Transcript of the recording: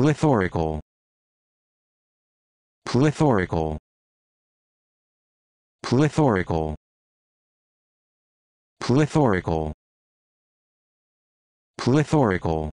plethorical plethorical plethorical plethorical plethorical